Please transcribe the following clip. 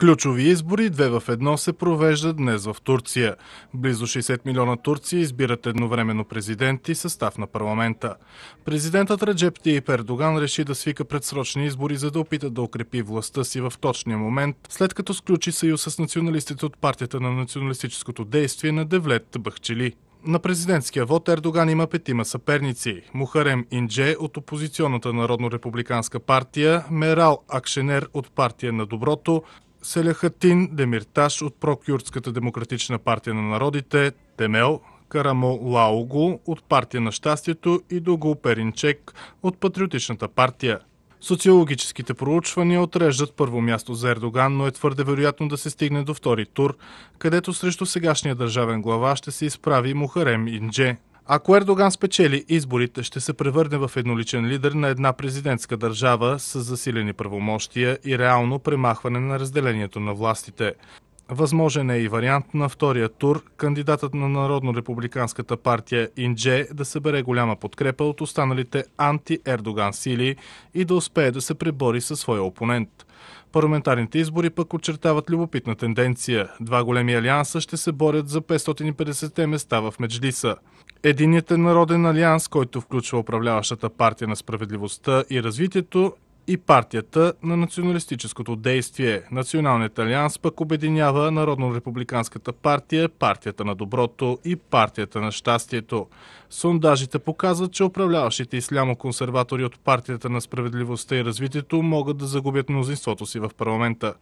Ключови избори, две в едно, се провеждат днес в Турция. Близо 60 милиона турци избират едновременно президент и състав на парламента. Президентът Реджеп Тиип Ердоган реши да свика предсрочни избори, за да опита да укрепи властта си в точния момент, след като сключи съюз с националистите от партията на националистическото действие на Девлет Бахчели. На президентския вод Ердоган има петима съперници. Мухарем Индже от опозиционната Народно-републиканска партия, Мерал Акшенер от партия на Доброто, Селяхатин Демирташ от Прокюрдската демократична партия на народите, Темел Карамо Лаугу от партия на щастието и Догул Перинчек от Патриотичната партия. Социологическите проучвания отреждат първо място за Ердоган, но е твърде вероятно да се стигне до втори тур, където срещу сегашния държавен глава ще се изправи Мухарем Индже. Ако Ердоган спечели изборите, ще се превърне в едноличен лидер на една президентска държава с засилени правомощия и реално премахване на разделението на властите. Възможен е и вариант на втория тур кандидатът на Народно-републиканската партия Индже да събере голяма подкрепа от останалите анти-Ердоган сили и да успее да се пребори със своя опонент. Парламентарните избори пък очертават любопитна тенденция. Два големи алианса ще се борят за 550-те места в Меджлиса. Единият е Народен алианс, който включва управляващата партия на справедливостта и развитието и партията на националистическото действие. Националният алианс пък обединява Народно-републиканската партия, партията на доброто и партията на щастието. Сондажите показват, че управляващите ислямо-консерватори от партията на справедливостта и развитието могат да загубят мнозинството си в парламента.